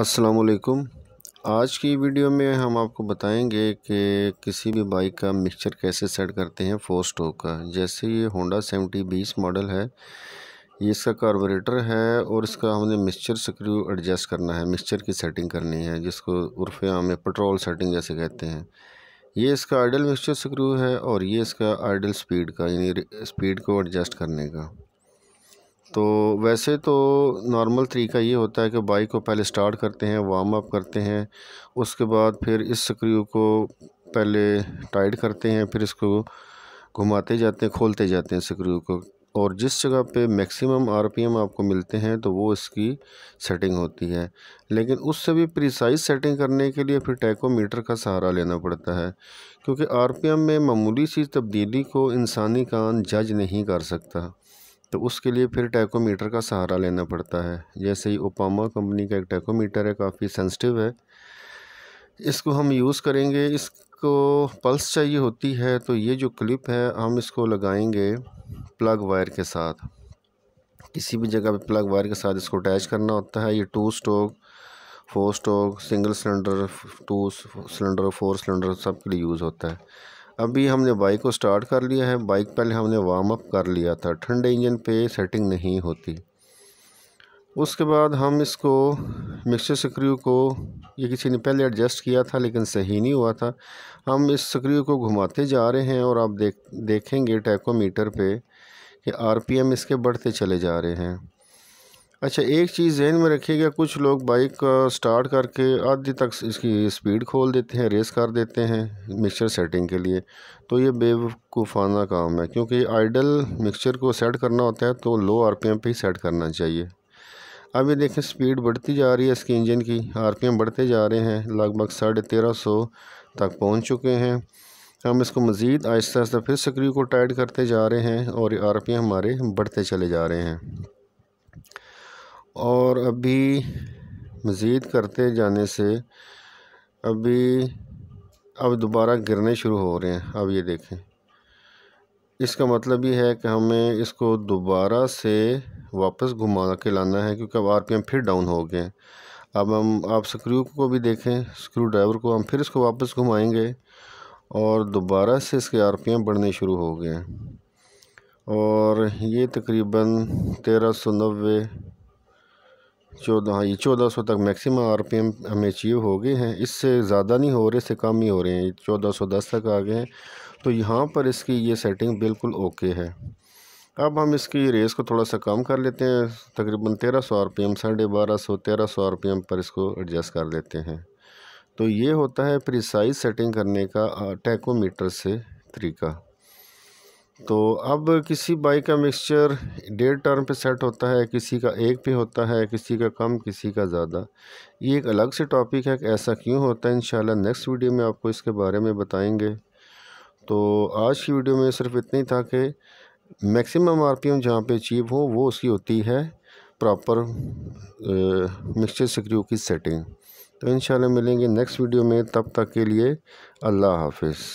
असलकुम आज की वीडियो में हम आपको बताएंगे कि किसी भी बाइक का मिक्सचर कैसे सेट करते हैं फोर स्टोक का जैसे ये होंडा सेवेंटी बीस मॉडल है ये इसका कार्बोरेटर है और इसका हमने मिक्सचर स्क्रू एडजस्ट करना है मिक्सचर की सेटिंग करनी है जिसको उर्फ आम में पेट्रोल सेटिंग जैसे कहते हैं ये इसका आइडल मिक्सचर स्क्रू है और ये इसका आइडल स्पीड का यानी स्पीड को एडजस्ट करने का तो वैसे तो नॉर्मल तरीका ये होता है कि बाइक को पहले स्टार्ट करते हैं वार्म अप करते हैं उसके बाद फिर इस स्क्रू को पहले टाइट करते हैं फिर इसको घुमाते जाते हैं खोलते जाते हैं स्क्रू को और जिस जगह पे मैक्सिमम आरपीएम आपको मिलते हैं तो वो इसकी सेटिंग होती है लेकिन उससे भी प्रिसाइज सेटिंग करने के लिए फिर टैकोमीटर का सहारा लेना पड़ता है क्योंकि आरपीएम में मामूली सी तब्दीली को इंसानी कान जज नहीं कर सकता तो उसके लिए फिर टैकोमीटर का सहारा लेना पड़ता है जैसे ही ओपामा कंपनी का एक टैकोमीटर है काफ़ी सेंसिटिव है इसको हम यूज़ करेंगे इसको पल्स चाहिए होती है तो ये जो क्लिप है हम इसको लगाएंगे प्लग वायर के साथ किसी भी जगह पे प्लग वायर के साथ इसको अटैच करना होता है ये two stroke four stroke single cylinder two cylinder four cylinder सब के लिए यूज़ होता है अभी हमने बाइक को स्टार्ट कर लिया है बाइक पहले हमने वार्म अप कर लिया था ठंडे इंजन पे सेटिंग नहीं होती उसके बाद हम इसको मिक्सचर स्क्रू को ये किसी ने पहले एडजस्ट किया था लेकिन सही नहीं हुआ था हम इस स्क्रू को घुमाते जा रहे हैं और आप देख देखेंगे टैकोमीटर पे कि आरपीएम इसके बढ़ते चले जा रहे हैं अच्छा एक चीज़ जहन में रखिएगा कुछ लोग बाइक स्टार्ट करके आधी तक इसकी स्पीड खोल देते हैं रेस कर देते हैं मिक्सचर सेटिंग के लिए तो ये बेवकूफ़ाना काम है क्योंकि आइडल मिक्सचर को सेट करना होता है तो लो आरपीएम पे ही सेट करना चाहिए अब ये देखें स्पीड बढ़ती जा रही है इसके इंजन की आरपीएम बढ़ते जा रहे हैं लगभग साढ़े तेरह सौ तक पहुँच चुके हैं हम इसको मज़ीद आहिस्ता आहिस्ता फिर स्क्रू को टाइट करते जा रहे हैं और आर पी हमारे बढ़ते चले जा रहे हैं और अभी मज़ीद करते जाने से अभी अब दोबारा गिरने शुरू हो रहे हैं अब ये देखें इसका मतलब ये है कि हमें इसको दोबारा से वापस घुमा के लाना है क्योंकि अब आर पी एम फिर डाउन हो गए हैं अब हम आप स्क्रू को भी देखें स्क्रू ड्राइवर को हम फिर इसको वापस घुमाएंगे और दोबारा से इसके आर पी एम बढ़ने शुरू हो गए हैं और ये तकरीबन तेरह सौ नब्बे चौदह हाँ ये चौदह सौ तक मैक्सिमम आर पी एम हमें अचीव हो गए हैं इससे ज़्यादा नहीं हो रहे इससे कम ही हो रहे हैं चौदह सौ दस तक आ गए हैं तो यहाँ पर इसकी ये सेटिंग बिल्कुल ओके है अब हम इसकी रेस को थोड़ा सा कम कर लेते हैं तकरीबन तेरह सौ आर पी एम साढ़े बारह सौ तेरह सौ आर पी एम पर इसको एडजस्ट कर लेते हैं तो ये होता है प्रिसाइज सेटिंग करने का टैकोमीटर से तरीका तो अब किसी बाइक का मिक्सचर डेढ़ टर्म पे सेट होता है किसी का एक पे होता है किसी का कम किसी का ज़्यादा ये एक अलग से टॉपिक है कि ऐसा क्यों होता है इंशाल्लाह नेक्स्ट वीडियो में आपको इसके बारे में बताएंगे तो आज की वीडियो में सिर्फ इतना ही था कि मैक्सिमम आर पी एम जहाँ पर अचीव हो वो उसकी होती है प्रॉपर मिक्सचर स्क्रू की सेटिंग तो इन मिलेंगे नेक्स्ट वीडियो में तब तक के लिए अल्लाह हाफिज़